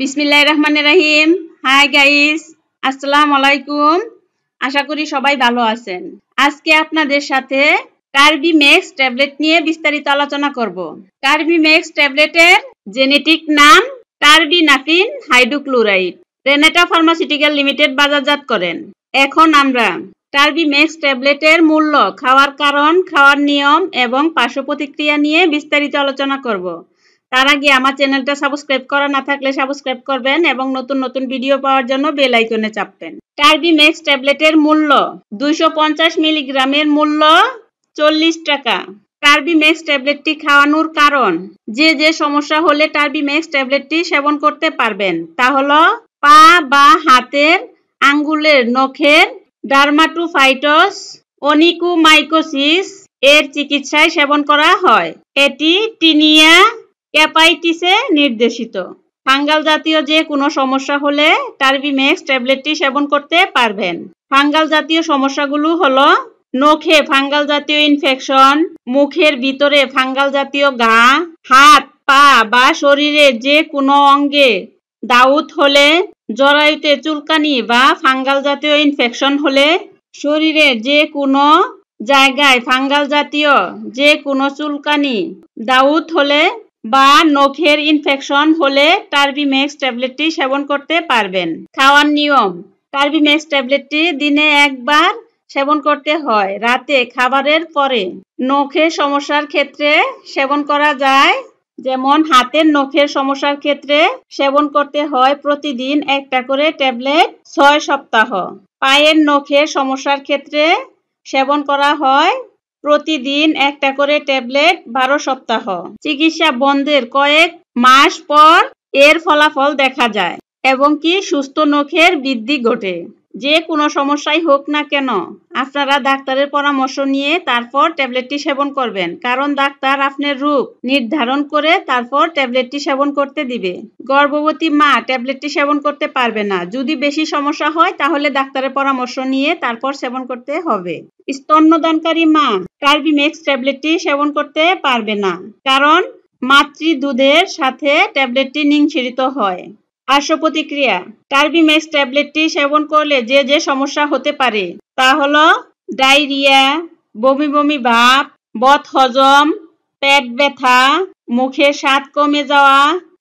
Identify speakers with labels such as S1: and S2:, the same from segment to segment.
S1: বিসমিল্লাহ রহমান রাহিম hi guys আসসালাম আলাইকুম আশা করি সবাই ভালো আছেন আজকে আপনাদের সাথে কার্বি ম্যাক্স ট্যাবলেট নিয়ে বিস্তারিত আলোচনা করব কার্বি ম্যাক্স ট্যাবলেটের জেনেটিক নাম কার্বি নাফিন হাইড্রোক্লোরাইড রেনেটা ফার্মাসিউটিক্যাল লিমিটেড বাজারজাত করেন এখন আমরা কার্বি টার্বিমেক্স ট্যাবলেটের মূল্য খাওয়ার কারণ খাওয়ার নিয়ম এবং পার্শ্ব প্রতিক্রিয়া নিয়ে বিস্তারিত আলোচনা করব তার আগে আমার চ্যানেলটা সাবস্ক্রাইব করা না থাকলে সাবস্ক্রাইব করবেন এবং নতুন নতুন ভিডিও পাওয়ার জন্য বেল আইকনে চাপবেন টার্বি ম্যাক্স ট্যাবলেটের মূল্য দুইশো মিলিগ্রামের মূল্য চল্লিশ টাকা ম্যাক্স ট্যাবলেটটি খাওয়ানোর কারণ যে যে সমস্যা হলে ম্যাক্স ট্যাবলেটটি সেবন করতে পারবেন তা হলো পা বা হাতের আঙ্গুলের নখের ডার্মাটোফাইটস অনিকুমাইকোসিস এর চিকিৎসায় সেবন করা হয় এটি টিনিয়া ক্যাপাইটিসে নির্দেশিত ফাঙ্গাল জাতীয় যে কোনো সমস্যা হলে টার্বিমেক্স ট্যাবলেটটি সেবন করতে পারবেন ফাঙ্গাল জাতীয় সমস্যাগুলো হল নখে ফাঙ্গাল জাতীয় ইনফেকশন মুখের ভিতরে ফাঙ্গাল জাতীয় গা হাত পা বা শরীরে যে কোনো অঙ্গে দাউত হলে জরায়ুতে চুলকানি বা ফাঙ্গাল জাতীয় ইনফেকশন হলে শরীরে যে কোনো জায়গায় ফাঙ্গাল জাতীয় যে কোনো চুলকানি দাউত হলে বা নখের ইনফেকশন হলে টার্বিমেক্স ট্যাবলেটটি সেবন করতে পারবেন খাওয়ার নিয়ম টার্বিমেক্স ট্যাবলেটটি দিনে একবার সেবন করতে হয় রাতে খাবারের পরে নখের সমস্যার ক্ষেত্রে সেবন করা যায় যেমন হাতের নখের সমস্যার ক্ষেত্রে সেবন করতে হয় প্রতিদিন একটা করে ট্যাবলেট ছয় সপ্তাহ পায়ের নখের সমস্যার ক্ষেত্রে সেবন করা হয় প্রতিদিন একটা করে ট্যাবলেট বারো সপ্তাহ চিকিৎসা বন্ধের কয়েক মাস পর এর ফলাফল দেখা যায় এবং কি সুস্থ নখের বৃদ্ধি ঘটে যে কোনো সমস্যাই হোক না কেন আপনারা ডাক্তারের পরামর্শ নিয়ে তারপর ট্যাবলেটটি সেবন করবেন কারণ ডাক্তার আপনার রূপ নির্ধারণ করে তারপর ট্যাবলেটটি সেবন করতে দিবে গর্ভবতী মা ট্যাবলেটটি সেবন করতে পারবে না যদি বেশি সমস্যা হয় তাহলে ডাক্তারের পরামর্শ নিয়ে তারপর সেবন করতে হবে স্তন্যদানকারী মা কার্বিমেক্স ট্যাবলেটটি সেবন করতে পারবে না কারণ মাতৃ দুধের সাথে ট্যাবলেটটি নিংসিরিত হয় আশ্ব প্রতিক্রিয়া টার্বিমেক্স ট্যাবলেটটি সেবন করলে যে যে সমস্যা হতে পারে তা হল ডায়রিয়া বমি বমি ভাব বদ হজম পেট ব্যথা মুখে স্বাদ কমে যাওয়া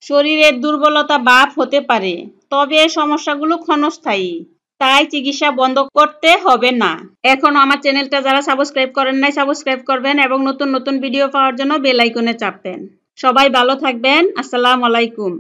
S1: শরীরের দুর্বলতা বাপ হতে পারে তবে এই সমস্যাগুলো ক্ষণস্থায়ী তাই চিকিৎসা বন্ধ করতে হবে না এখন আমার চ্যানেলটা যারা সাবস্ক্রাইব করেন নাই সাবস্ক্রাইব করবেন এবং নতুন নতুন ভিডিও পাওয়ার জন্য বেল আইকনে চাপবেন সবাই ভালো থাকবেন আসসালামু আলাইকুম